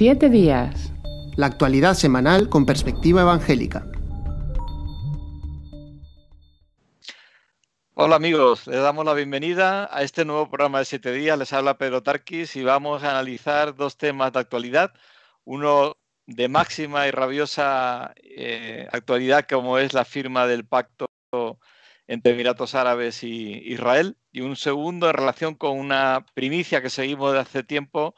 Siete días. La actualidad semanal con perspectiva evangélica. Hola amigos, les damos la bienvenida a este nuevo programa de Siete días. Les habla Pedro Tarquis y vamos a analizar dos temas de actualidad. Uno de máxima y rabiosa eh, actualidad como es la firma del pacto entre Emiratos Árabes y Israel, y un segundo en relación con una primicia que seguimos de hace tiempo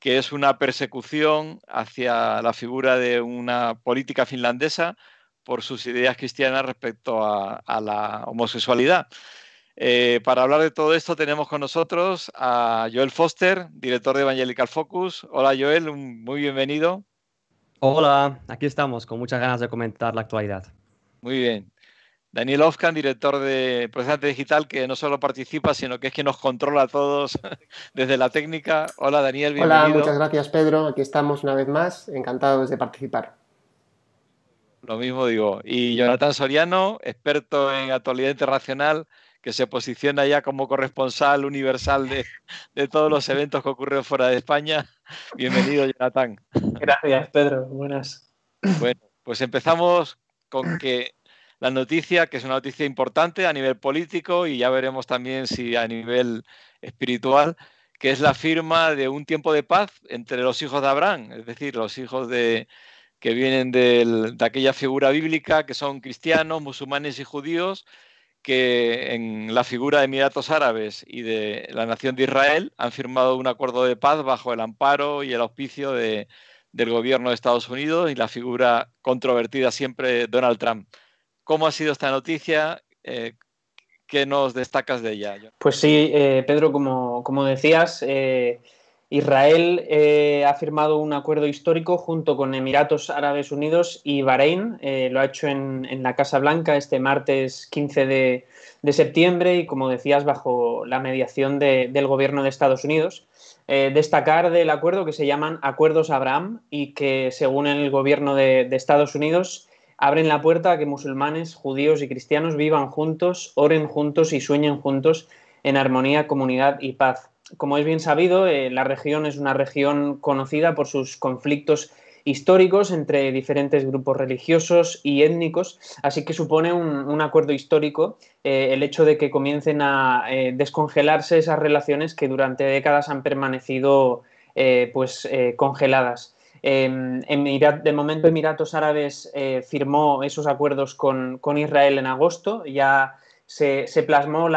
que es una persecución hacia la figura de una política finlandesa por sus ideas cristianas respecto a, la homosexualidad. Eh, para hablar de todo esto tenemos con nosotros a Joel Foster, director de Evangelical Focus. Hola Joel, muy bienvenido. Hola, aquí estamos con muchas ganas de comentar la actualidad. Muy bien. Daniel Ofkan, director de Procesante Digital, que no solo participa, sino que es quien nos controla a todos desde la técnica. Hola Daniel, bienvenido. Hola, muchas gracias Pedro, aquí estamos una vez más, encantados de participar. Lo mismo digo. Y Jonathan Soriano, experto en actualidad internacional, que se posiciona ya como corresponsal universal de, de todos los eventos que ocurren fuera de España. Bienvenido, Jonathan. Gracias, Pedro. Buenas. Bueno, pues empezamos con que la noticia, que es una noticia importante a nivel político y ya veremos también si a nivel espiritual, que es la firma de un tiempo de paz entre los hijos de Abraham, es decir, los hijos de, que vienen de aquella figura bíblica, que son cristianos, musulmanes y judíos, que en la figura de Emiratos Árabes y de la nación de Israel han firmado un acuerdo de paz bajo el amparo y el auspicio del gobierno de Estados Unidos y la figura controvertida siempre Donald Trump. ¿Cómo ha sido esta noticia? Eh, ¿Qué nos destacas de ella? Pues sí, eh, Pedro, como, decías, eh, Israel ha firmado un acuerdo histórico junto con Emiratos Árabes Unidos y Bahrein. lo ha hecho en, en, la Casa Blanca este martes 15 de, septiembre y, como decías, bajo la mediación del gobierno de Estados Unidos. destacar del acuerdo que se llaman Acuerdos Abraham y que, según el gobierno de Estados Unidos, abren la puerta a que musulmanes, judíos y cristianos vivan juntos, oren juntos y sueñen juntos en armonía, comunidad y paz. Como es bien sabido, eh, la región es una región conocida por sus conflictos históricos entre diferentes grupos religiosos y étnicos, así que supone un, acuerdo histórico eh, el hecho de que comiencen a eh, descongelarse esas relaciones que durante décadas han permanecido pues, congeladas. Em, de momento Emiratos Árabes eh, firmó esos acuerdos con, Israel en agosto, ya se, plasmó,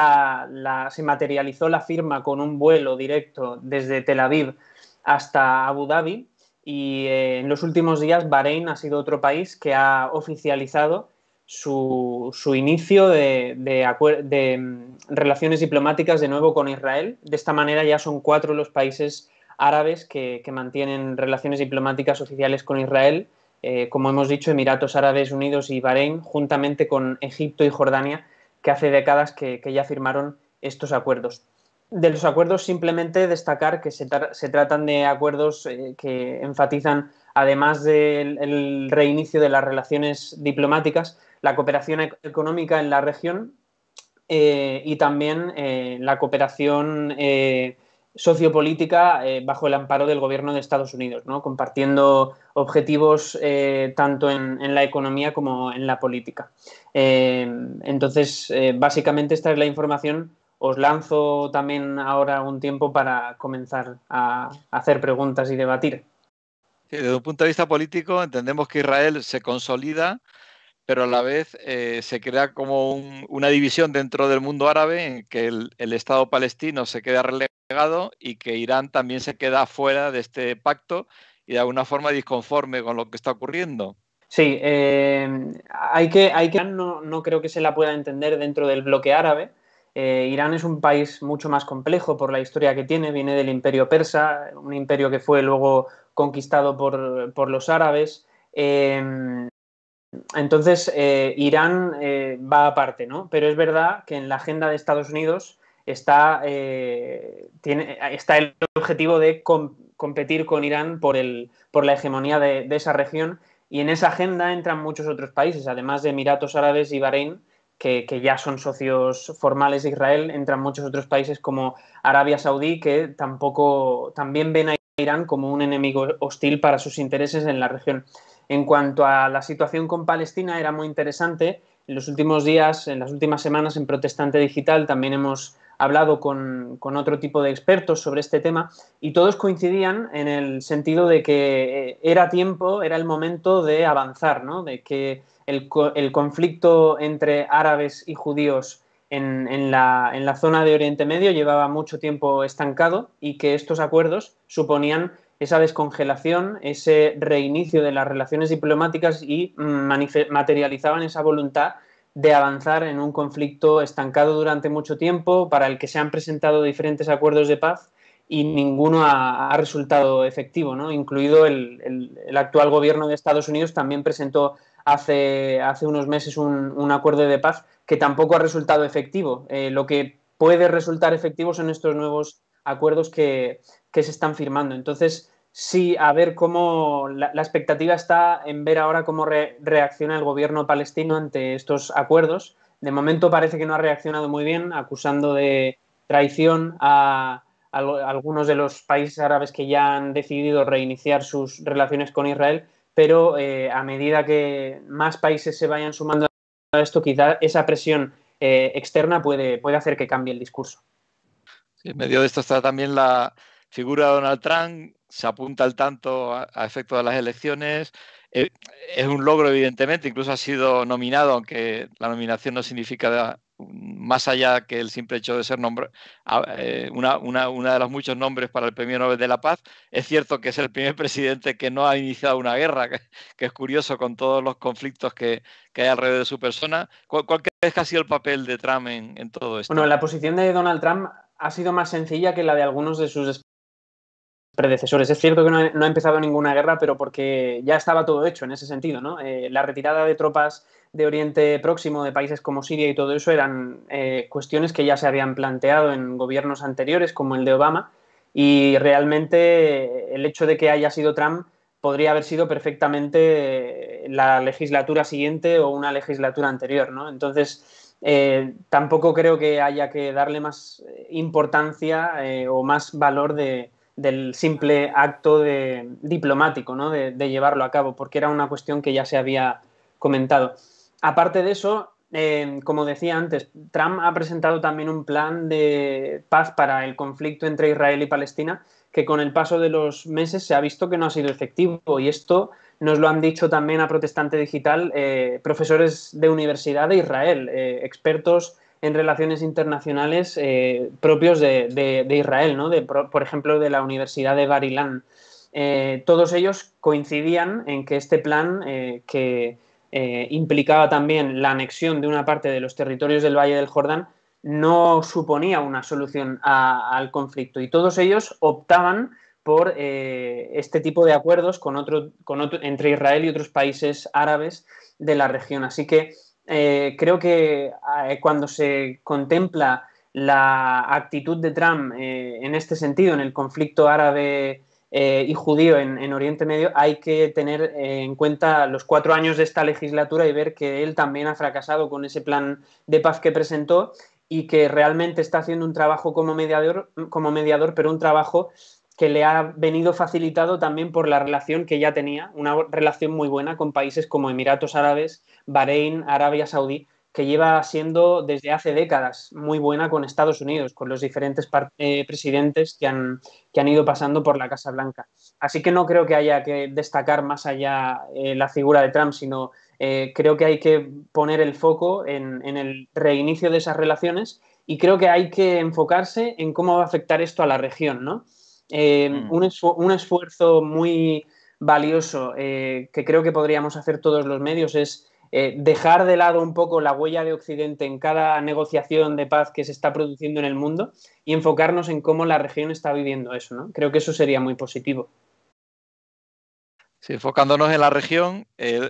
se materializó la firma con un vuelo directo desde Tel Aviv hasta Abu Dhabi y eh, en los últimos días Bahrein ha sido otro país que ha oficializado su, inicio de, mm, relaciones diplomáticas de nuevo con Israel. De esta manera ya son cuatro los países árabes que, mantienen relaciones diplomáticas oficiales con Israel, eh, como hemos dicho, Emiratos Árabes Unidos y Bahrein, juntamente con Egipto y Jordania, que hace décadas que, ya firmaron estos acuerdos. De los acuerdos simplemente destacar que se, tratan de acuerdos eh, que enfatizan, además del reinicio de las relaciones diplomáticas, la cooperación e-, económica en la región eh, y también la cooperación sociopolítica eh, bajo el amparo del gobierno de Estados Unidos, compartiendo objetivos eh, tanto en, la economía como en la política. Eh, entonces, básicamente esta es la información. Os lanzo también ahora un tiempo para comenzar a hacer preguntas y debatir. desde un punto de vista político, entendemos que Israel se consolida pero a la vez eh, se crea como una división dentro del mundo árabe en que el, Estado palestino se queda relegado y que Irán también se queda fuera de este pacto y de alguna forma disconforme con lo que está ocurriendo. Sí, eh, hay que, hay que no, creo que se la pueda entender dentro del bloque árabe. Eh, Irán es un país mucho más complejo por la historia que tiene, viene del imperio persa, un imperio que fue luego conquistado por, los árabes entonces, eh, Irán eh, va aparte, ¿no? Pero es verdad que en la agenda de Estados Unidos está, eh, el objetivo de competir con Irán por, la hegemonía de, esa región y en esa agenda entran muchos otros países, además de Emiratos Árabes y Bahrein, que, que ya son socios formales de Israel, entran muchos otros países como Arabia Saudí, que tampoco, también ven a Irán como un enemigo hostil para sus intereses en la región. En cuanto a la situación con Palestina, era muy interesante. En los últimos días, en las últimas semanas, en Protestante Digital también hemos hablado con, otro tipo de expertos sobre este tema y todos coincidían en el sentido de que eh, era tiempo, era el momento de avanzar, de que el, conflicto entre árabes y judíos en, la, en la zona de Oriente Medio llevaba mucho tiempo estancado y que estos acuerdos suponían esa descongelación, ese reinicio de las relaciones diplomáticas y mm, materializaban esa voluntad de avanzar en un conflicto estancado durante mucho tiempo, para el que se han presentado diferentes acuerdos de paz y ninguno ha, resultado efectivo, ¿no? incluido el, actual gobierno de Estados Unidos también presentó hace, hace unos meses un, acuerdo de paz que tampoco ha resultado efectivo. Eh, lo que puede resultar efectivo son estos nuevos acuerdos que, que se están firmando. Entonces, sí, a ver cómo la, expectativa está en ver ahora cómo reacciona el gobierno palestino ante estos acuerdos. De momento parece que no ha reaccionado muy bien, acusando de traición a, algunos de los países árabes que ya han decidido reiniciar sus relaciones con Israel, pero eh, a medida que más países se vayan sumando a esto, quizá esa presión eh, externa puede, puede hacer que cambie el discurso. en medio de esto está también la, figura Donald Trump, se apunta al tanto a, efecto de las elecciones. Eh, es un logro, evidentemente, incluso ha sido nominado, aunque la nominación no significa más allá que el simple hecho de ser nombre, eh, una, una, de los muchos nombres para el Premio Nobel de la Paz. Es cierto que es el primer presidente que no ha iniciado una guerra, que, es curioso con todos los conflictos que, hay alrededor de su persona. ¿Cuál, cuál crees que ha sido el papel de Trump en, en, todo esto? Bueno, la posición de Donald Trump ha sido más sencilla que la de algunos de sus predecesores. Es cierto que no, ha empezado ninguna guerra, pero porque ya estaba todo hecho en ese sentido, ¿no? Eh, la retirada de tropas de Oriente Próximo, de países como Siria y todo eso, eran eh, cuestiones que ya se habían planteado en gobiernos anteriores, como el de Obama, y realmente eh, el hecho de que haya sido Trump podría haber sido perfectamente la legislatura siguiente o una legislatura anterior, ¿no? Entonces, tampoco creo que haya que darle más importancia o más valor de, del simple acto de, diplomático, ¿no? de, llevarlo a cabo, porque era una cuestión que ya se había comentado. Aparte de eso, eh, como decía antes, Trump ha presentado también un plan de paz para el conflicto entre Israel y Palestina, que con el paso de los meses se ha visto que no ha sido efectivo. Y esto nos lo han dicho también a Protestante Digital eh, profesores de universidad de Israel, eh, expertos en relaciones internacionales eh, propios de, Israel, por ejemplo, de la Universidad de Barilán. Eh, todos ellos coincidían en que este plan, eh, que implicaba también la anexión de una parte de los territorios del Valle del Jordán, no suponía una solución al conflicto. Y todos ellos optaban por este tipo de acuerdos con otro, con otro, entre Israel y otros países árabes de la región. Así que eh, creo que eh, cuando se contempla la actitud de Trump eh, en este sentido, en el conflicto árabe y judío en, Oriente Medio, hay que tener en cuenta los cuatro años de esta legislatura y ver que él también ha fracasado con ese plan de paz que presentó y que realmente está haciendo un trabajo como mediador, como mediador pero un trabajo que le ha venido facilitado también por la relación que ya tenía, una relación muy buena con países como Emiratos Árabes, Bahrein, Arabia Saudí, que lleva siendo desde hace décadas muy buena con Estados Unidos, con los diferentes eh, presidentes que han, que han ido pasando por la Casa Blanca. Así que no creo que haya que destacar más allá eh, la figura de Trump, sino eh, creo que hay que poner el foco en, en, el reinicio de esas relaciones y creo que hay que enfocarse en cómo va a afectar esto a la región, ¿no? Eh, mm. un, esfuerzo muy valioso eh, que creo que podríamos hacer todos los medios es eh, dejar de lado un poco la huella de Occidente en cada negociación de paz que se está produciendo en el mundo y enfocarnos en cómo la región está viviendo eso. ¿no? Creo que eso sería muy positivo. Sí, enfocándonos en la región,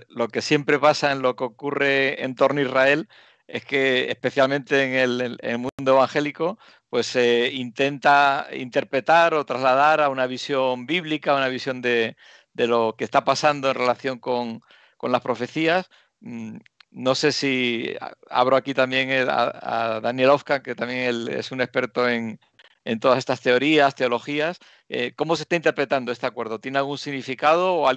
lo que siempre pasa en lo que ocurre en torno a Israel es que especialmente en el mundo evangélico pues eh, intenta interpretar o trasladar a una visión bíblica, a una visión de, lo que está pasando en relación con, las profecías. Mm, no sé si abro aquí también a, Daniel Ofka, que también es un experto en, todas estas teorías, teologías. Eh, ¿Cómo se está interpretando este acuerdo? ¿Tiene algún significado o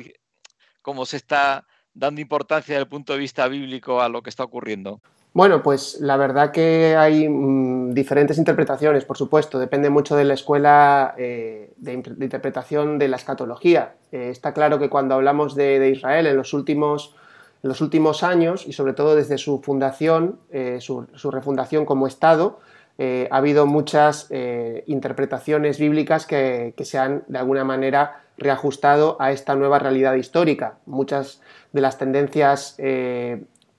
cómo se está dando importancia desde el punto de vista bíblico a lo que está ocurriendo? Bueno, pues la verdad que hay mm, diferentes interpretaciones, por supuesto. Depende mucho de la escuela eh, de, interpretación de la escatología. Eh, está claro que cuando hablamos de, Israel en los, últimos, en los, últimos, años, y sobre todo desde su fundación, eh, su, refundación como Estado, ha habido muchas interpretaciones bíblicas que, se han, de alguna manera, reajustado a esta nueva realidad histórica. Muchas de las tendencias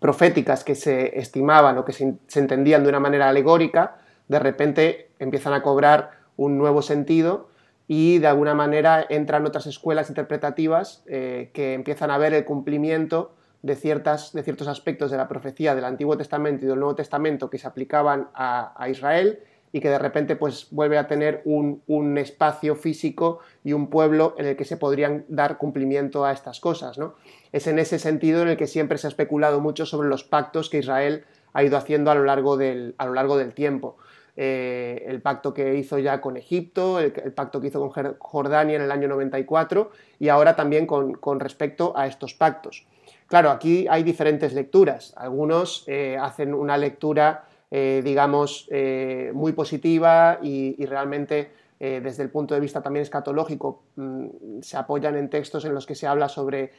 proféticas que se estimaban o que se, entendían de una manera alegórica, de repente empiezan a cobrar un nuevo sentido y de alguna manera entran otras escuelas interpretativas eh, que empiezan a ver el cumplimiento de, ciertas, de ciertos aspectos de la profecía del Antiguo Testamento y del Nuevo Testamento que se aplicaban a Israel y que de repente pues vuelve a tener un, espacio físico y un pueblo en el que se podrían dar cumplimiento a estas cosas. ¿no? Es en ese sentido en el que siempre se ha especulado mucho sobre los pactos que Israel ha ido haciendo a lo largo del, a lo largo del tiempo. Eh, el pacto que hizo ya con Egipto, el, pacto que hizo con Jordania en el año 94 y ahora también con, respecto a estos pactos. Claro, aquí hay diferentes lecturas. Algunos eh, hacen una lectura eh, digamos, eh, muy positiva y, realmente eh, desde el punto de vista también escatológico mm, se apoyan en textos en los que se habla sobre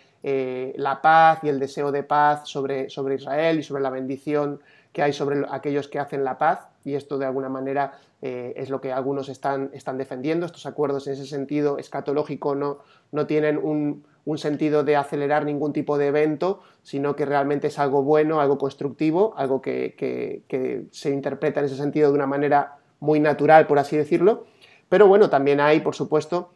la paz y el deseo de paz sobre, sobre Israel y sobre la bendición que hay sobre aquellos que hacen la paz y esto de alguna manera eh, es lo que algunos están, están, defendiendo. Estos acuerdos en ese sentido escatológico no, tienen un, sentido de acelerar ningún tipo de evento, sino que realmente es algo bueno, algo constructivo, algo que se interpreta en ese sentido de una manera muy natural, por así decirlo. Pero bueno, también hay, por supuesto,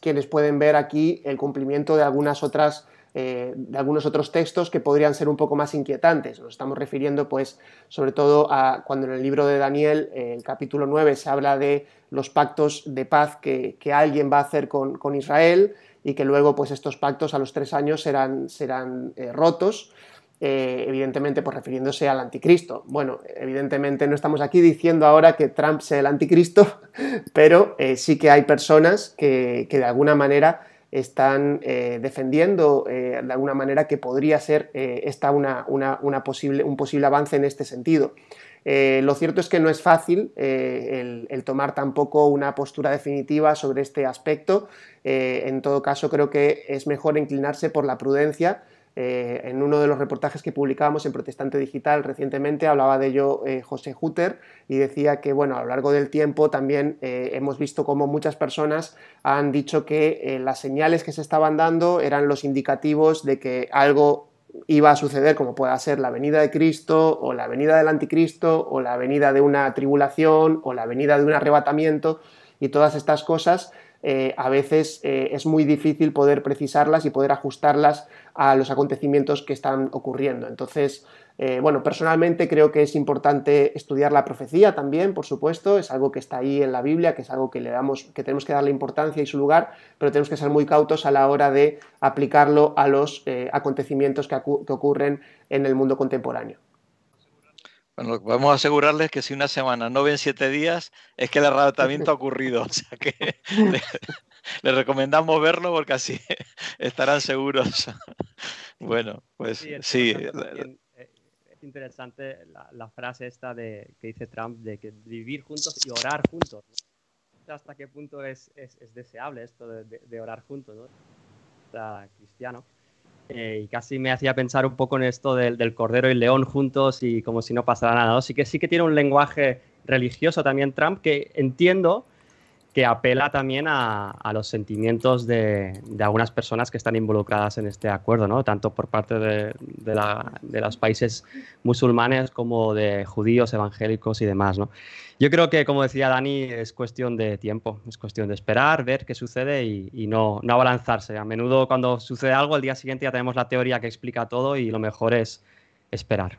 quienes pueden ver aquí el cumplimiento de algunas otras eh, de algunos otros textos que podrían ser un poco más inquietantes. Nos estamos refiriendo, pues, sobre todo a cuando en el libro de Daniel, eh, el capítulo 9, se habla de los pactos de paz que, alguien va a hacer con, Israel y que luego, pues, estos pactos a los tres años serán, serán eh, rotos. evidentemente, pues refiriéndose al anticristo. Bueno, evidentemente no estamos aquí diciendo ahora que Trump sea el anticristo, pero sí que hay personas que, que de alguna manera están eh, defendiendo eh, de alguna manera que podría ser eh, un posible avance en este sentido. lo cierto es que no es fácil el, tomar tampoco una postura definitiva sobre este aspecto. en todo caso, creo que es mejor inclinarse por la prudencia eh, en uno de los reportajes que publicábamos en Protestante Digital recientemente hablaba de ello eh, José Hutter y decía que bueno, a lo largo del tiempo también eh, hemos visto cómo muchas personas han dicho que las señales que se estaban dando eran los indicativos de que algo iba a suceder, como pueda ser la venida de Cristo o la venida del anticristo o la venida de una tribulación o la venida de un arrebatamiento y todas estas cosas a veces es muy difícil poder precisarlas y poder ajustarlas a los acontecimientos que están ocurriendo. Entonces, eh, bueno, personalmente creo que es importante estudiar la profecía también, por supuesto, es algo que está ahí en la Biblia, que es algo que le damos, que tenemos que darle importancia y su lugar, pero tenemos que ser muy cautos a la hora de aplicarlo a los eh, acontecimientos que, ocurren en el mundo contemporáneo. Bueno, vamos a asegurarles que si una semana no ven siete días, es que el arrebatamiento ha ocurrido. O sea que les recomendamos verlo porque así estarán seguros. bueno, pues sí. Eh, es interesante la, frase esta de, que dice Trump de que vivir juntos y orar juntos. ¿Hasta qué punto es, es, deseable esto de, de, orar juntos? Está cristiano. Eh, y casi me hacía pensar un poco en esto del, del cordero y el león juntos y como si no pasara nada. Así que sí que tiene un lenguaje religioso también Trump que entiendo que apela también a, los sentimientos de, algunas personas que están involucradas en este acuerdo, ¿no? tanto por parte de, los países musulmanes como de judíos, evangélicos y demás. ¿no? Yo creo que, como decía Dani, es cuestión de tiempo, es cuestión de esperar, ver qué sucede y, no, no abalanzarse. A menudo cuando sucede algo, el día siguiente ya tenemos la teoría que explica todo y lo mejor es esperar.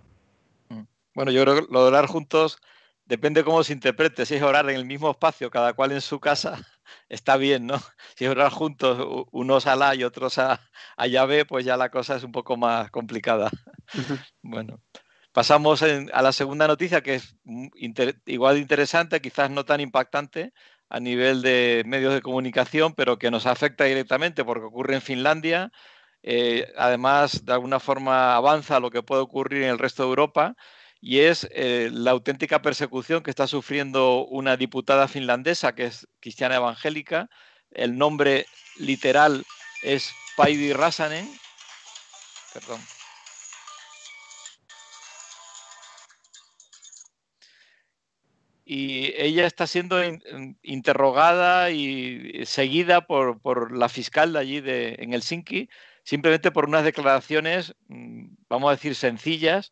Bueno, yo creo que lo de hablar juntos depende cómo se interprete, si es orar en el mismo espacio, cada cual en su casa, está bien, ¿no? Si es orar juntos, unos a la y otros a, a pues ya la cosa es un poco más complicada. Bueno, pasamos a la segunda noticia, que es igual de interesante, quizás no tan impactante a nivel de medios de comunicación, pero que nos afecta directamente porque ocurre en Finlandia. Eh, además, de alguna forma avanza lo que puede ocurrir en el resto de Europa y es eh, la auténtica persecución que está sufriendo una diputada finlandesa que es cristiana evangélica. El nombre literal es Paidi Rasanen. y ella está siendo interrogada y seguida por, la fiscal de allí de, en Helsinki, simplemente por unas declaraciones, mm, vamos a decir, sencillas,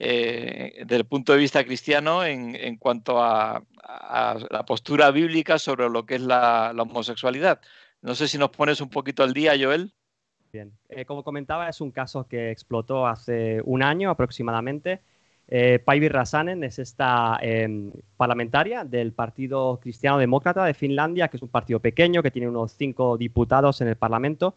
eh, ...del punto de vista cristiano en, cuanto a, la postura bíblica sobre lo que es la, homosexualidad. No sé si nos pones un poquito al día, Joel. Bien, eh, como comentaba, es un caso que explotó hace un año aproximadamente. Eh, Paivi Rasanen es esta em, parlamentaria del Partido Cristiano Demócrata de Finlandia, que es un partido pequeño que tiene unos cinco diputados en el Parlamento.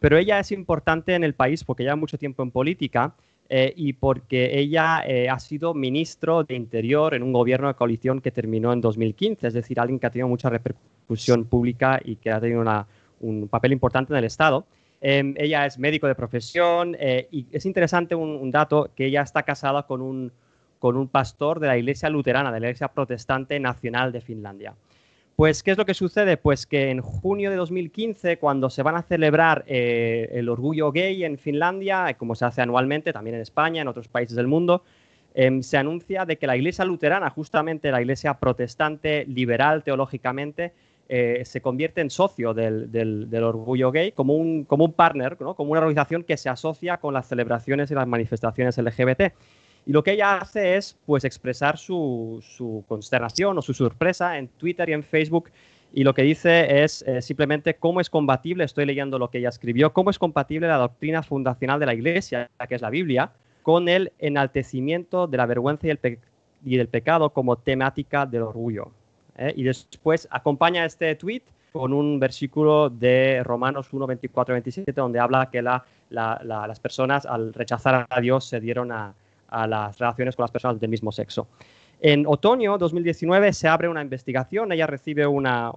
Pero ella es importante en el país porque lleva mucho tiempo en política eh, y porque ella eh, ha sido ministro de Interior en un gobierno de coalición que terminó en 2015, es decir, alguien que ha tenido mucha repercusión pública y que ha tenido un papel importante en el Estado. Em, ella es médico de profesión eh, y es interesante un, un, dato que ella está casada con un, con un pastor de la Iglesia Luterana, de la Iglesia Protestante Nacional de Finlandia. Pues, ¿qué es lo que sucede? Pues que en junio de 2015, cuando se van a celebrar eh, el orgullo gay en Finlandia, eh, como se hace anualmente, también en España, en otros países del mundo, em, se anuncia de que la iglesia luterana, justamente la iglesia protestante liberal teológicamente, eh, se convierte en socio del, orgullo gay como un, como un partner, como una organización que se asocia con las celebraciones y las manifestaciones LGBT. Y lo que ella hace es pues expresar su, consternación o su sorpresa en Twitter y en Facebook y lo que dice es eh, simplemente cómo es compatible, estoy leyendo lo que ella escribió, cómo es compatible la doctrina fundacional de la Iglesia, que es la Biblia, con el enaltecimiento de la vergüenza y, del pecado como temática del orgullo. ¿eh? Y después acompaña este tweet con un versículo de Romanos 1, 24, 27, donde habla que la, las personas al rechazar a Dios se dieron a, a las relaciones con las personas del mismo sexo. En otoño 2019 se abre una investigación, ella recibe una,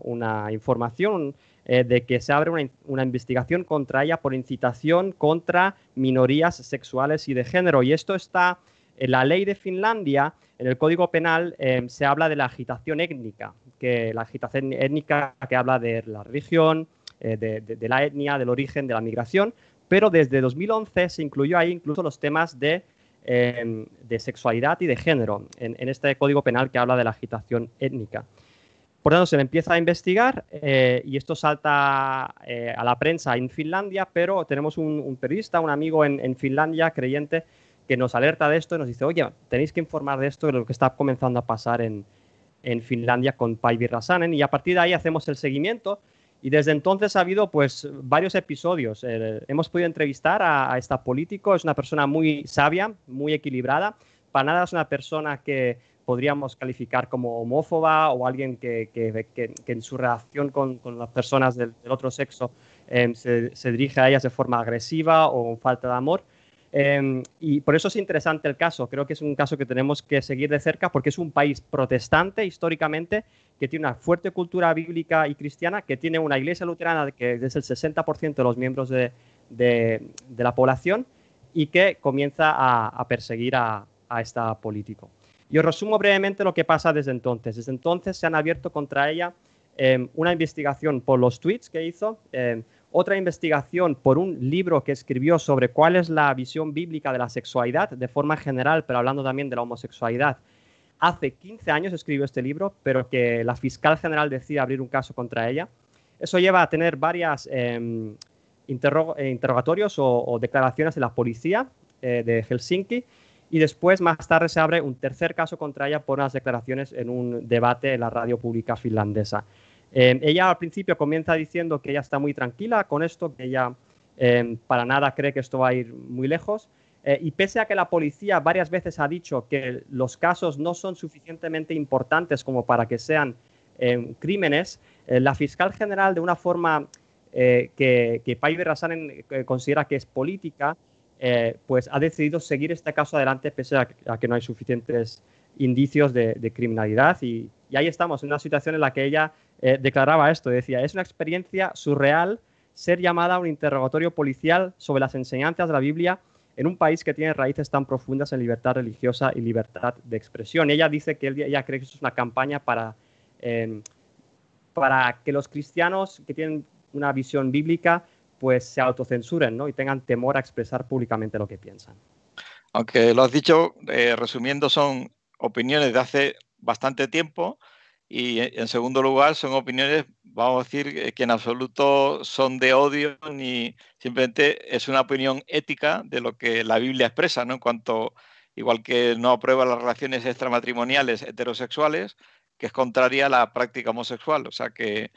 información eh, de que se abre una, investigación contra ella por incitación contra minorías sexuales y de género. Y esto está en la ley de Finlandia, en el Código Penal, eh, se habla de la agitación étnica, que la agitación étnica que habla de la religión, eh, de la etnia, del origen, de la migración, pero desde 2011 se incluyó ahí incluso los temas de Em, de sexualidad y de género, en, este código penal que habla de la agitación étnica. Por tanto, se le empieza a investigar eh, y esto salta eh, a la prensa en Finlandia, pero tenemos un, periodista, un amigo en, Finlandia, creyente, que nos alerta de esto y nos dice, oye, tenéis que informar de esto, de lo que está comenzando a pasar en, Finlandia con Pai Birrasanen, Y a partir de ahí hacemos el seguimiento y desde entonces ha habido pues, varios episodios. Eh, hemos podido entrevistar a, esta político, es una persona muy sabia, muy equilibrada. Para nada es una persona que podríamos calificar como homófoba o alguien que, en su reacción con, las personas del, otro sexo eh, se, dirige a ellas de forma agresiva o falta de amor Em, y por eso es interesante el caso. Creo que es un caso que tenemos que seguir de cerca porque es un país protestante históricamente que tiene una fuerte cultura bíblica y cristiana, que tiene una iglesia luterana que es el 60% de los miembros de, la población y que comienza a, perseguir a, a este político. Yo resumo brevemente lo que pasa desde entonces. Desde entonces se han abierto contra ella em, una investigación por los tweets que hizo, em, otra investigación por un libro que escribió sobre cuál es la visión bíblica de la sexualidad de forma general, pero hablando también de la homosexualidad. Hace 15 años escribió este libro, pero que la fiscal general decide abrir un caso contra ella. Eso lleva a tener varias em, eh, interrogatorios o, declaraciones de la policía eh, de Helsinki y después más tarde se abre un tercer caso contra ella por unas declaraciones en un debate en la radio pública finlandesa. Em, ella al principio comienza diciendo que ella está muy tranquila con esto, que ella em, para nada cree que esto va a ir muy lejos. Eh, y pese a que la policía varias veces ha dicho que los casos no son suficientemente importantes como para que sean em, crímenes, eh, la fiscal general, de una forma eh, que, que Pai Rasanen considera que es política, pues ha decidido seguir este caso adelante pese a, que no hay suficientes indicios de, criminalidad. y ahí estamos, en una situación en la que ella eh, declaraba esto, decía, es una experiencia surreal ser llamada a un interrogatorio policial sobre las enseñanzas de la Biblia en un país que tiene raíces tan profundas en libertad religiosa y libertad de expresión. ella dice que ella cree que eso es una campaña para, em, para que los cristianos que tienen una visión bíblica pues se autocensuren y tengan temor a expresar públicamente lo que piensan. Aunque lo has dicho, eh, resumiendo, son opiniones de hace bastante tiempo, y eh, en segundo lugar, son opiniones, vamos a decir, eh, que en absoluto son de odio, ni simplemente es una opinión ética de lo que la Biblia expresa, ¿no? En cuanto, igual que no aprueba las relaciones extramatrimoniales heterosexuales, que es contraria a la práctica homosexual. O sea que,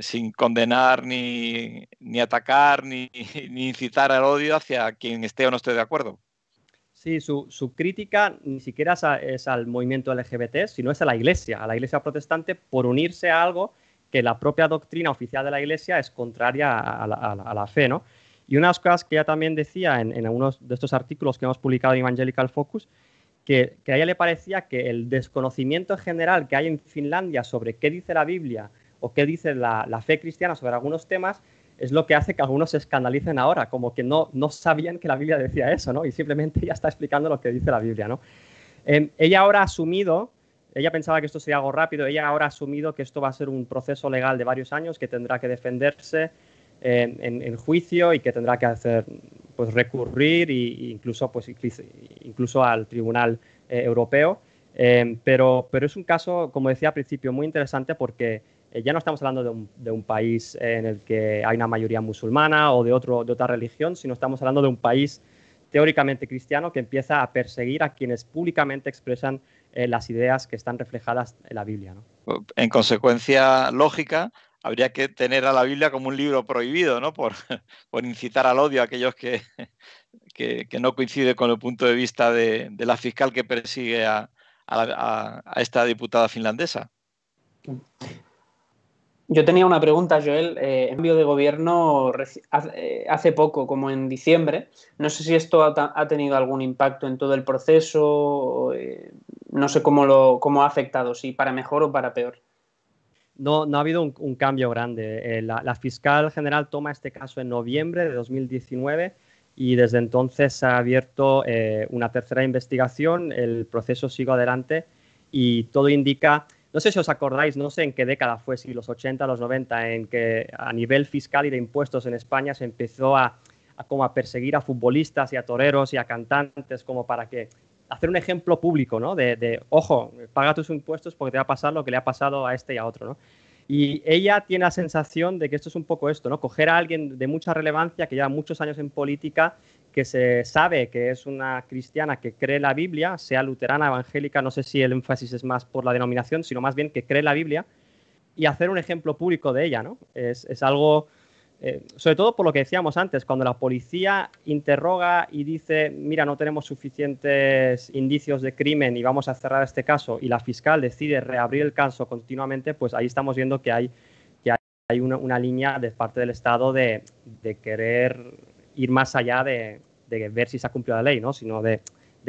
sin condenar, ni, ni atacar, ni, ni incitar al odio hacia quien esté o no esté de acuerdo. Sí, su, su crítica ni siquiera es, al movimiento LGBT, sino es a la Iglesia, a la Iglesia protestante por unirse a algo que la propia doctrina oficial de la Iglesia es contraria a la, a la, fe, ¿no? Y unas cosas que ella también decía en, en algunos de estos artículos que hemos publicado en Evangelical Focus, que, que, a ella le parecía que el desconocimiento general que hay en Finlandia sobre qué dice la Biblia o qué dice la fe cristiana sobre algunos temas es lo que hace que algunos se escandalicen ahora, como que no, no sabían que la Biblia decía eso, ¿no? Y simplemente ya está explicando lo que dice la Biblia, ¿no? Em, ella ahora ha asumido, ella pensaba que esto sería algo rápido, ella ahora ha asumido que esto va a ser un proceso legal de varios años, que tendrá que defenderse em, en, juicio y que tendrá que hacer, pues recurrir incluso, pues, incluso al Tribunal eh, Europeo. Em, pero, pero es un caso, como decía al principio, muy interesante porque eh, ya no estamos hablando de un, país en el que hay una mayoría musulmana o de, otra religión, sino estamos hablando de un país teóricamente cristiano que empieza a perseguir a quienes públicamente expresan eh, las ideas que están reflejadas en la Biblia. En consecuencia lógica, habría que tener a la Biblia como un libro prohibido, ¿no? Por, incitar al odio a aquellos que, no coinciden con el punto de vista de, la fiscal que persigue a, a, esta diputada finlandesa. Yo tenía una pregunta, Joel. Eh, cambio de gobierno eh, hace poco, como en diciembre. No sé si esto ha, tenido algún impacto en todo el proceso. Eh, no sé cómo, cómo ha afectado, si para mejor o para peor. No, no ha habido un, cambio grande. Eh, la, la, fiscal general toma este caso en noviembre de 2019 y desde entonces se ha abierto una tercera investigación. El proceso sigue adelante y todo indica no sé si os acordáis, no sé en qué década fue, si los 80, los 90, en que a nivel fiscal y de impuestos en España se empezó a, como perseguir a futbolistas y a toreros y a cantantes como para que hacer un ejemplo público, ¿no? De, de, ojo, paga tus impuestos porque te va a pasar lo que le ha pasado a este y a otro, ¿no? Y ella tiene la sensación de que esto es un poco esto, ¿no? Coger a alguien de mucha relevancia que lleva muchos años en política que se sabe que es una cristiana que cree la Biblia, sea luterana, evangélica, no sé si el énfasis es más por la denominación, sino más bien que cree la Biblia, y hacer un ejemplo público de ella, ¿no? Es, algo, eh, sobre todo por lo que decíamos antes, cuando la policía interroga y dice, mira, no tenemos suficientes indicios de crimen y vamos a cerrar este caso, y la fiscal decide reabrir el caso continuamente, pues ahí estamos viendo que hay, que hay una, línea de parte del Estado de, de querer ir más allá de, ver si se ha cumplido la ley, ¿no? sino de,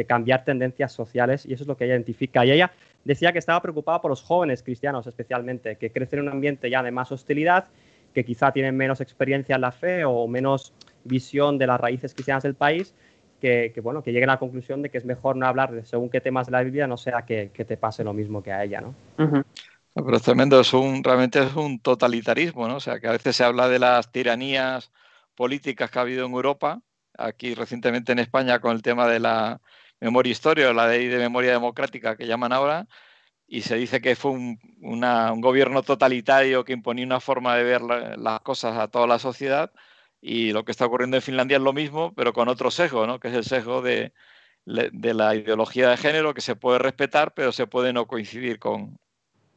cambiar tendencias sociales y eso es lo que ella identifica. Y ella decía que estaba preocupada por los jóvenes cristianos especialmente, que crecen en un ambiente ya de más hostilidad, que quizá tienen menos experiencia en la fe o menos visión de las raíces cristianas del país. Que, bueno, que lleguen a la conclusión de que es mejor no hablar de según qué temas de la Biblia, no sea que, te pase lo mismo que a ella, ¿no? Pero es tremendo, es un, realmente es un totalitarismo, ¿no? O sea, que a veces se habla de las tiranías políticas que ha habido en Europa, aquí recientemente en España con el tema de la memoria histórica, la ley de memoria democrática que llaman ahora, y se dice que fue un, gobierno totalitario que imponía una forma de ver las cosas a toda la sociedad, y lo que está ocurriendo en Finlandia es lo mismo, pero con otro sesgo, ¿no? que es el sesgo de, la ideología de género, que se puede respetar, pero se puede no coincidir con,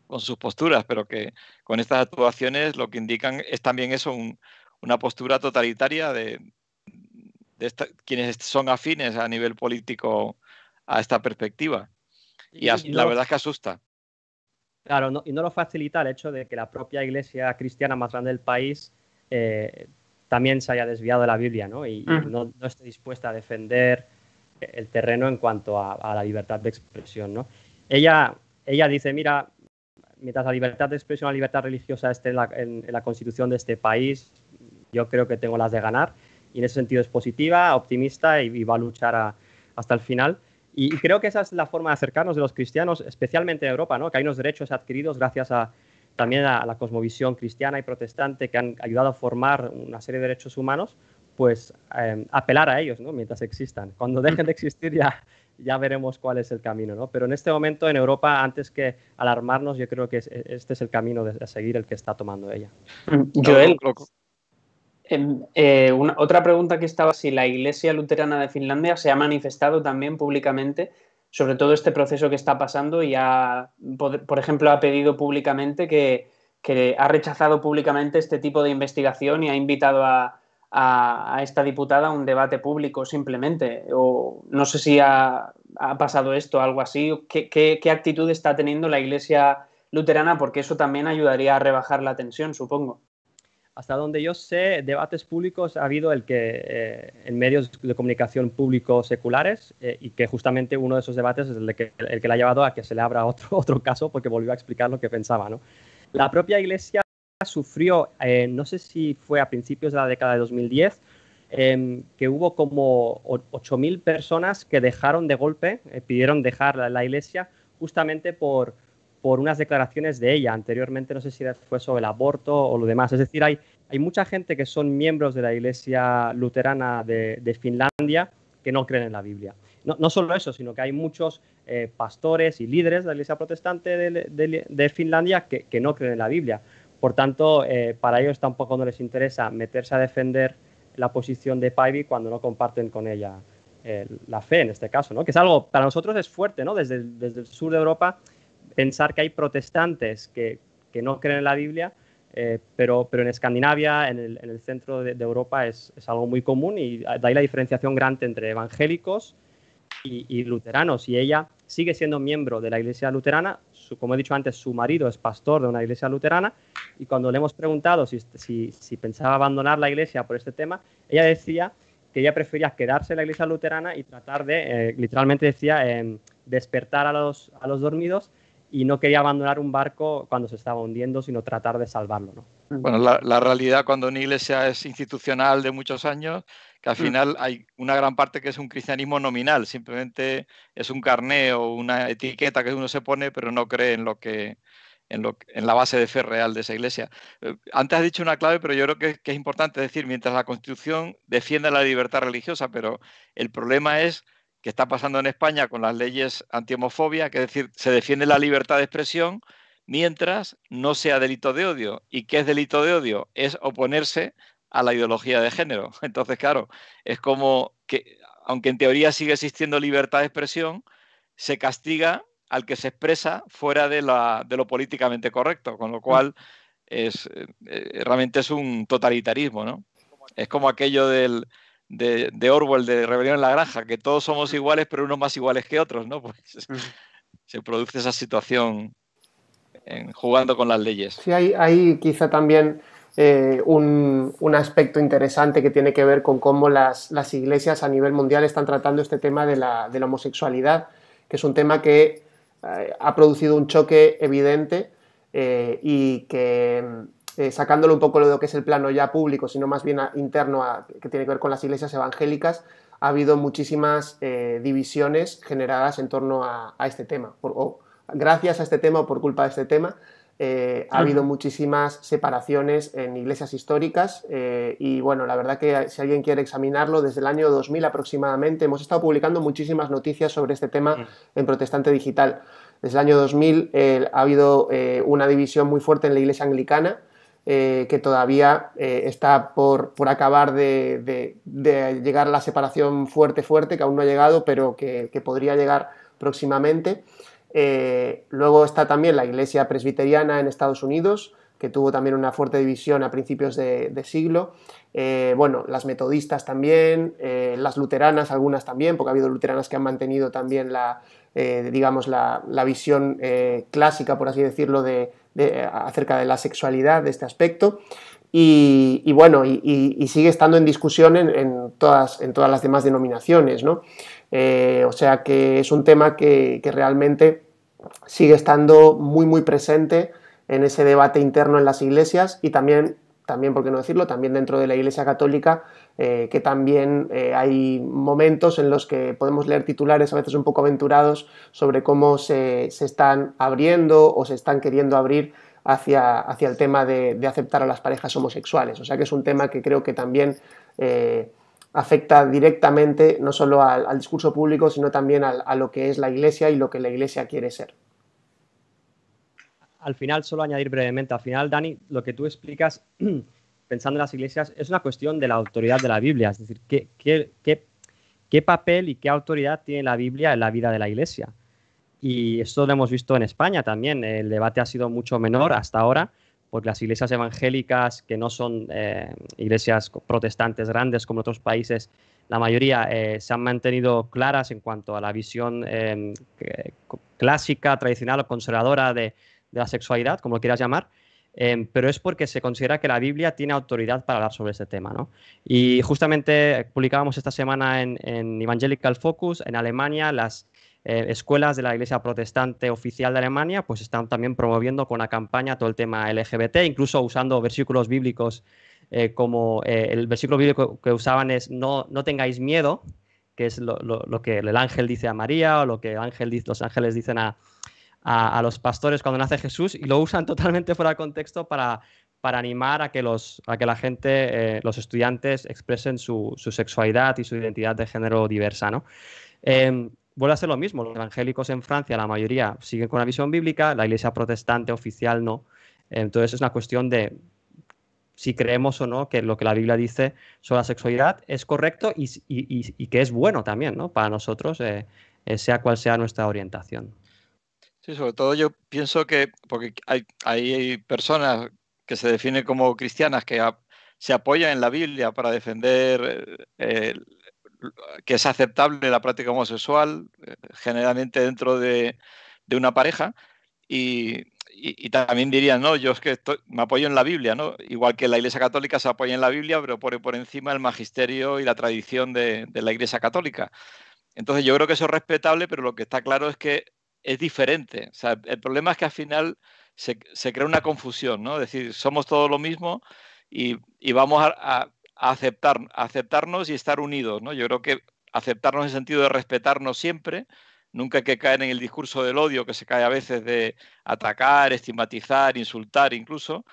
con sus posturas, pero que con estas actuaciones lo que indican es también eso, un, una postura totalitaria de, quienes son afines a nivel político a esta perspectiva. Y, la verdad es que asusta. Claro, y no lo facilita el hecho de que la propia iglesia cristiana más grande del país eh, también se haya desviado de la Biblia ¿no? y, mm. no, esté dispuesta a defender el terreno en cuanto a, la libertad de expresión. ¿no? Ella, ella dice, mira, mientras la libertad de expresión, la libertad religiosa esté la, en la constitución de este país, yo creo que tengo las de ganar y en ese sentido es positiva, optimista y, va a luchar hasta el final. Y, creo que esa es la forma de acercarnos de los cristianos, especialmente en Europa, ¿no? que hay unos derechos adquiridos gracias a, también a, la cosmovisión cristiana y protestante que han ayudado a formar una serie de derechos humanos, pues em, apelar a ellos ¿no? mientras existan. Cuando dejen de existir ya, ya veremos cuál es el camino. ¿no? Pero en este momento en Europa, antes que alarmarnos, yo creo que e, este es el camino a seguir el que está tomando ella. Mm, Joel. Em, eh, una, otra pregunta que estaba, si la Iglesia Luterana de Finlandia se ha manifestado también públicamente sobre todo este proceso que está pasando y ha, por ejemplo, ha pedido públicamente que, ha rechazado públicamente este tipo de investigación y ha invitado a, esta diputada a un debate público simplemente. O no sé si ha, pasado esto, algo así. qué actitud está teniendo la Iglesia luterana? Porque eso también ayudaría a rebajar la tensión, supongo hasta donde yo sé, debates públicos ha habido el que eh, en medios de comunicación públicos seculares eh, y que justamente uno de esos debates es el que, el le ha llevado a que se le abra otro, otro caso porque volvió a explicar lo que pensaba. La propia iglesia sufrió, eh, no sé si fue a principios de la década de 2010, em, que hubo como 8.000 personas que dejaron de golpe, pidieron dejar la iglesia justamente por por unas declaraciones de ella. Anteriormente no sé si fue sobre el aborto o lo demás. Es decir, hay, hay mucha gente que son miembros de la Iglesia Luterana de, de Finlandia que no creen en la Biblia. No, no solo eso, sino que hay muchos eh, pastores y líderes de la Iglesia Protestante de, de, Finlandia que, que, no creen en la Biblia. Por tanto, eh, para ellos tampoco no les interesa meterse a defender la posición de Paivi cuando no comparten con ella eh, la fe, en este caso, ¿no? que es algo para nosotros es fuerte, ¿no? desde, desde el sur de Europa pensar que hay protestantes que, que no creen en la Biblia, eh, pero, pero en Escandinavia, en el, en el centro de, Europa, es, es, algo muy común y de ahí la diferenciación grande entre evangélicos y, luteranos. Y ella sigue siendo miembro de la iglesia luterana. como he dicho antes, su marido es pastor de una iglesia luterana. Y cuando le hemos preguntado si, si, pensaba abandonar la iglesia por este tema, ella decía que ella prefería quedarse en la iglesia luterana y tratar de, eh, literalmente decía, em, despertar a los, a los dormidos y no quería abandonar un barco cuando se estaba hundiendo, sino tratar de salvarlo. ¿no? Bueno, la, realidad cuando una iglesia es institucional de muchos años, que al mm. final hay una gran parte que es un cristianismo nominal, simplemente es un carné o una etiqueta que uno se pone, pero no cree en lo que, en, lo, en, la base de fe real de esa iglesia. Eh, antes has dicho una clave, pero yo creo que, que, es importante decir, mientras la Constitución defiende la libertad religiosa, pero el problema es que está pasando en España con las leyes antihomofobia, que es decir, se defiende la libertad de expresión mientras no sea delito de odio. ¿Y qué es delito de odio? Es oponerse a la ideología de género. Entonces, claro, es como que, aunque en teoría sigue existiendo libertad de expresión, se castiga al que se expresa fuera de, lo políticamente correcto, con lo cual es, eh, eh, realmente es un totalitarismo, ¿no? Es como aquello del, de, Orwell, de Rebelión en la Granja, que todos somos iguales, pero unos más iguales que otros, ¿no? Pues se produce esa situación jugando con las leyes. Sí, hay, quizá también eh, un, aspecto interesante que tiene que ver con cómo las, las iglesias a nivel mundial están tratando este tema de la, homosexualidad, que es un tema que eh, ha producido un choque evidente eh, y que eh, sacándolo un poco de lo que es el plano ya público, sino más bien interno que tiene que ver con las iglesias evangélicas, ha habido muchísimas eh, divisiones generadas en torno a, este tema. gracias a este tema o por culpa de este tema, eh, ha habido muchísimas separaciones en iglesias históricas y bueno, la verdad que si alguien quiere examinarlo, desde el año 2000 aproximadamente hemos estado publicando muchísimas noticias sobre este tema en Protestante Digital. Desde el año 2000 ha habido una división muy fuerte en la iglesia anglicana, eh, que todavía eh, está por, acabar de, llegar a llegar la separación fuerte, fuerte, que aún no ha llegado, pero que, podría llegar próximamente. Eh, luego está también la Iglesia Presbiteriana en Estados Unidos, que tuvo también una fuerte división a principios de, siglo. bueno, las metodistas también, las luteranas, algunas también, porque ha habido luteranas que han mantenido también la, digamos, la visión clásica, por así decirlo, de, acerca de la sexualidad, de este aspecto. Y, bueno, y, sigue estando en discusión en, todas, en todas las demás denominaciones, ¿no? Eh, o sea que es un tema que, que realmente sigue estando muy, muy presente en ese debate interno en las iglesias y también, también, por qué no decirlo, también dentro de la Iglesia Católica eh, que también eh, hay momentos en los que podemos leer titulares a veces un poco aventurados sobre cómo se, están abriendo o se están queriendo abrir hacia, hacia el tema de, aceptar a las parejas homosexuales. O sea que es un tema que creo que también eh, afecta directamente no solo al, discurso público, sino también a lo que es la Iglesia y lo que la Iglesia quiere ser al final, solo añadir brevemente, al final, Dani, lo que tú explicas pensando en las iglesias, es una cuestión de la autoridad de la Biblia, es decir, qué, papel y qué autoridad tiene la Biblia en la vida de la iglesia. Y esto lo hemos visto en España también, el debate ha sido mucho menor hasta ahora, porque las iglesias evangélicas, que no son eh, iglesias protestantes grandes como otros países, la mayoría eh, se han mantenido claras en cuanto a la visión eh, clásica, tradicional o conservadora de, la sexualidad, como quieras llamar, Em, pero es porque se considera que la Biblia tiene autoridad para hablar sobre este tema. ¿no? Y justamente publicábamos esta semana en, Evangelical Focus, en Alemania, las eh, escuelas de la Iglesia Protestante Oficial de Alemania pues están también promoviendo con la campaña todo el tema LGBT, incluso usando versículos bíblicos eh, como eh, el versículo bíblico que usaban es no, no tengáis miedo, que es lo, que el ángel dice a María o lo que los ángeles dicen a, a, los pastores cuando nace Jesús y lo usan totalmente fuera de contexto para, animar a que, a que la gente, eh, los estudiantes, expresen su, sexualidad y su identidad de género diversa. ¿no? Em, vuelve a ser lo mismo, los evangélicos en Francia, la mayoría, siguen con la visión bíblica, la iglesia protestante oficial no. Entonces es una cuestión de si creemos o no que lo que la Biblia dice sobre la sexualidad es correcto y, que es bueno también ¿no? para nosotros, eh, eh, sea cual sea nuestra orientación. Sí, sobre todo yo pienso que, porque hay, hay personas que se definen como cristianas que se apoyan en la Biblia para defender eh, eh, que es aceptable la práctica homosexual, eh, generalmente dentro de, una pareja, y, también dirían, no, yo es que me apoyo en la Biblia, ¿no? Igual que la Iglesia Católica se apoya en la Biblia, pero pone por encima el magisterio y la tradición de la Iglesia Católica. Entonces yo creo que eso es respetable, pero lo que está claro es que es diferente. el problema es que al final se, crea una confusión, ¿no? Es decir, somos todos lo mismo y, vamos a, aceptar, aceptarnos y estar unidos, ¿no? Yo creo que aceptarnos en el sentido de respetarnos siempre, nunca hay que caer en el discurso del odio que se cae a veces de atacar, estigmatizar, insultar incluso,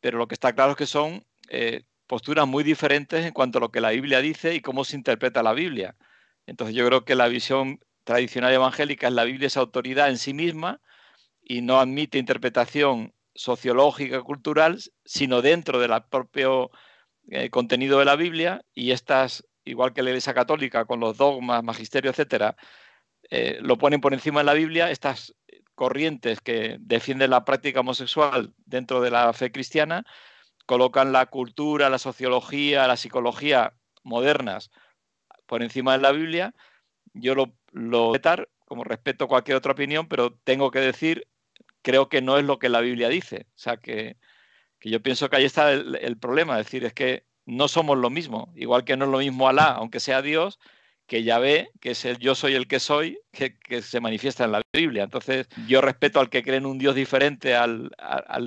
pero lo que está claro es que son eh, posturas muy diferentes en cuanto a lo que la Biblia dice y cómo se interpreta la Biblia. Entonces yo creo que la visión tradicional evangélica es la Biblia es autoridad en sí misma y no admite interpretación sociológica, cultural, sino dentro del propio eh, contenido de la Biblia y estas, igual que la Iglesia Católica, con los dogmas, magisterio, etcétera, eh, lo ponen por encima de la Biblia, estas corrientes que defienden la práctica homosexual dentro de la fe cristiana, colocan la cultura, la sociología, la psicología modernas por encima de la Biblia yo lo, lo vetar, como respeto cualquier otra opinión, pero tengo que decir, creo que no es lo que la Biblia dice. O sea, que, yo pienso que ahí está el, problema, es decir, es que no somos lo mismo, igual que no es lo mismo Alá, aunque sea Dios, que ya ve que es el yo soy el que soy, que, se manifiesta en la Biblia. Entonces, yo respeto al que cree en un Dios diferente al,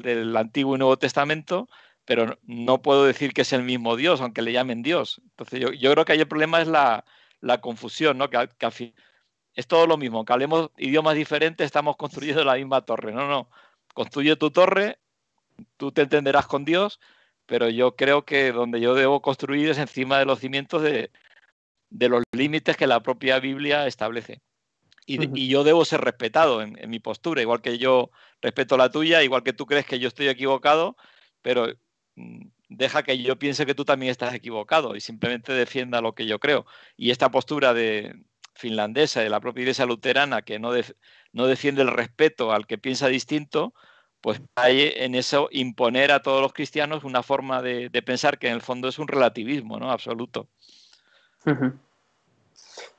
del Antiguo y Nuevo Testamento, pero no puedo decir que es el mismo Dios, aunque le llamen Dios. Entonces, yo, yo creo que ahí el problema es la, la confusión, ¿no? Que, que, es todo lo mismo, que hablemos idiomas diferentes, estamos construyendo la misma torre. No, no, construye tu torre, tú te entenderás con Dios, pero yo creo que donde yo debo construir es encima de los cimientos de, de los límites que la propia Biblia establece. Y, yo debo ser respetado en mi postura, igual que yo respeto la tuya, igual que tú crees que yo estoy equivocado, pero mm, deja que yo piense que tú también estás equivocado y simplemente defienda lo que yo creo. Y esta postura de finlandesa, de la propia iglesia luterana, que no, no defiende el respeto al que piensa distinto, pues hay en eso imponer a todos los cristianos una forma de, de pensar que en el fondo es un relativismo ¿no? absoluto.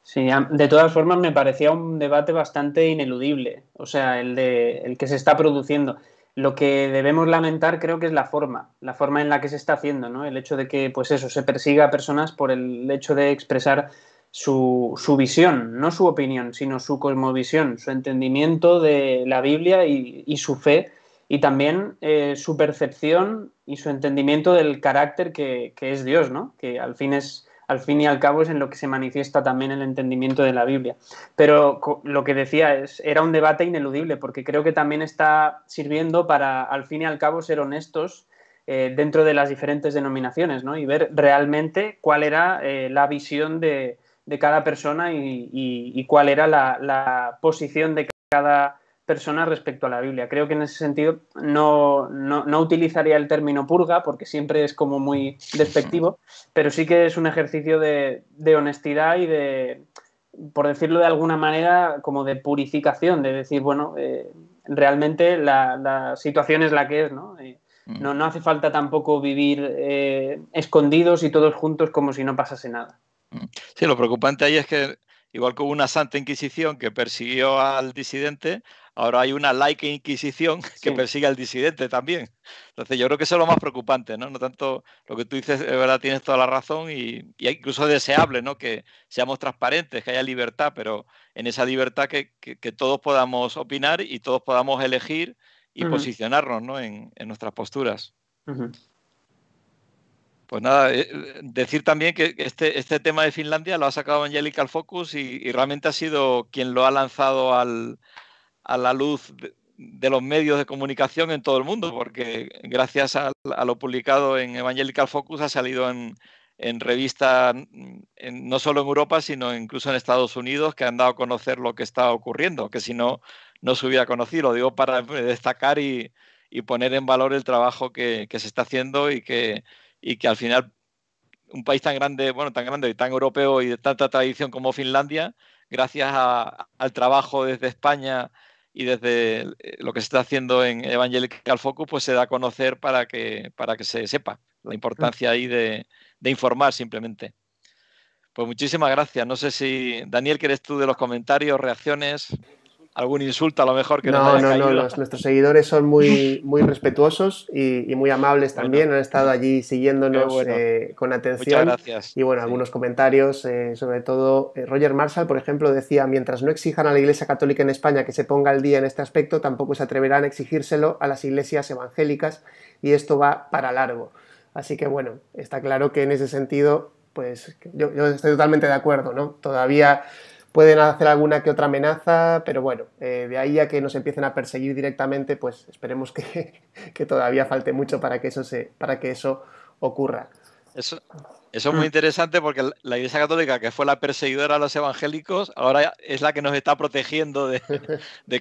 Sí, de todas formas me parecía un debate bastante ineludible, o sea, el, de, el que se está produciendo. Lo que debemos lamentar creo que es la forma, la forma en la que se está haciendo, ¿no? El hecho de que, pues eso, se persiga a personas por el hecho de expresar su, visión, no su opinión, sino su cosmovisión, su entendimiento de la Biblia y, su fe, y también eh, su percepción y su entendimiento del carácter que, que es Dios, ¿no? Que al fin es al fin y al cabo es en lo que se manifiesta también el entendimiento de la Biblia. Pero lo que decía es, era un debate ineludible, porque creo que también está sirviendo para, al fin y al cabo, ser honestos eh, dentro de las diferentes denominaciones, ¿no? Y ver realmente cuál era eh, la visión de, cada persona y, cuál era la posición de cada personas respecto a la Biblia. Creo que en ese sentido no, utilizaría el término purga porque siempre es como muy despectivo, pero sí que es un ejercicio de, honestidad y de, por decirlo de alguna manera, como de purificación, de decir, bueno, eh, realmente la, situación es la que es, ¿no? Eh, mm. no, no hace falta tampoco vivir eh, escondidos y todos juntos como si no pasase nada. Mm. Sí, lo preocupante ahí es que igual que una santa inquisición que persiguió al disidente, ahora hay una laica inquisición que persigue al disidente también. Entonces yo creo que eso es lo más preocupante, ¿no? No tanto lo que tú dices, de verdad, tienes toda la razón y, y incluso deseable, ¿no? Que seamos transparentes, que haya libertad, pero en esa libertad que, todos podamos opinar y todos podamos elegir y posicionarnos, ¿no? En, nuestras posturas. Pues nada, eh, decir también que este, este tema de Finlandia lo ha sacado Angelica al Focus y, realmente ha sido quien lo ha lanzado al, a la luz de, los medios de comunicación en todo el mundo, porque gracias a, lo publicado en Evangelical Focus ha salido en, revistas, no solo en Europa, sino incluso en Estados Unidos, que han dado a conocer lo que está ocurriendo, que si no, no se hubiera conocido. digo para destacar y, poner en valor el trabajo que, se está haciendo y que, al final un país tan grande, bueno, tan grande y tan europeo y de tanta tradición como Finlandia, gracias al trabajo desde España y desde eh, lo que se está haciendo en Evangelical Focus, pues se da a conocer para que, para que se sepa la importancia ahí de, de informar simplemente. Pues muchísimas gracias. No sé si, Daniel, ¿quieres tú de los comentarios, reacciones? algún insulto a lo mejor que no, No, no, no, nuestros seguidores son muy, muy respetuosos y, muy amables también, han estado allí siguiéndonos eh, con atención. Muchas gracias. Y bueno, algunos comentarios, eh, sobre todo eh, Roger Marshall, por ejemplo, decía, mientras no exijan a la Iglesia Católica en España que se ponga al día en este aspecto, tampoco se atreverán a exigírselo a las iglesias evangélicas y esto va para largo. Así que bueno, está claro que en ese sentido, pues yo, yo estoy totalmente de acuerdo, ¿no? Todavía Pueden hacer alguna que otra amenaza, pero bueno, eh, de ahí a que nos empiecen a perseguir directamente, pues esperemos que, todavía falte mucho para que eso, se, para que eso ocurra. Eso, es muy mm. interesante porque la Iglesia Católica, que fue la perseguidora a los evangélicos, ahora es la que nos está protegiendo de,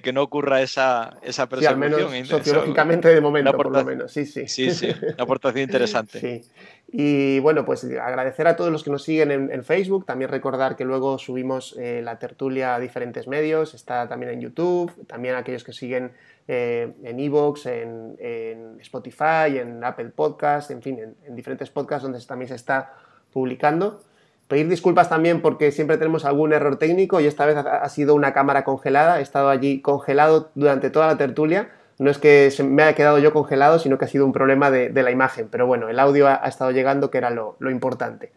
que no ocurra esa, esa persecución. sociológicamente de momento, por lo menos. Sí, sí. Sí, sí. Una aportación interesante. Sí. Y bueno, pues agradecer a todos los que nos siguen en, Facebook, también recordar que luego subimos eh, la tertulia a diferentes medios, está también en YouTube, también aquellos que siguen eh, en Evox, en, Spotify, en Apple Podcast, en fin, en, en diferentes podcasts donde también se está publicando. Pedir disculpas también porque siempre tenemos algún error técnico y esta vez ha sido una cámara congelada, he estado allí congelado durante toda la tertulia no es que se me haya quedado yo congelado, sino que ha sido un problema de, la imagen. Pero bueno, el audio ha, estado llegando, que era lo, importante.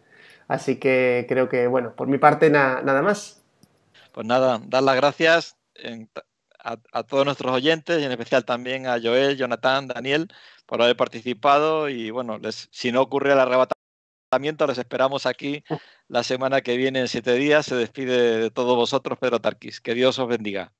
Así que creo que, bueno, por mi parte nada más. Pues nada, dar las gracias a, todos nuestros oyentes y en especial también a Joel, Jonathan, Daniel por haber participado y bueno, si no ocurre el arrebatamiento, les esperamos aquí la semana que viene en siete días. Se despide de todos vosotros Pedro Tarquis. Que Dios os bendiga.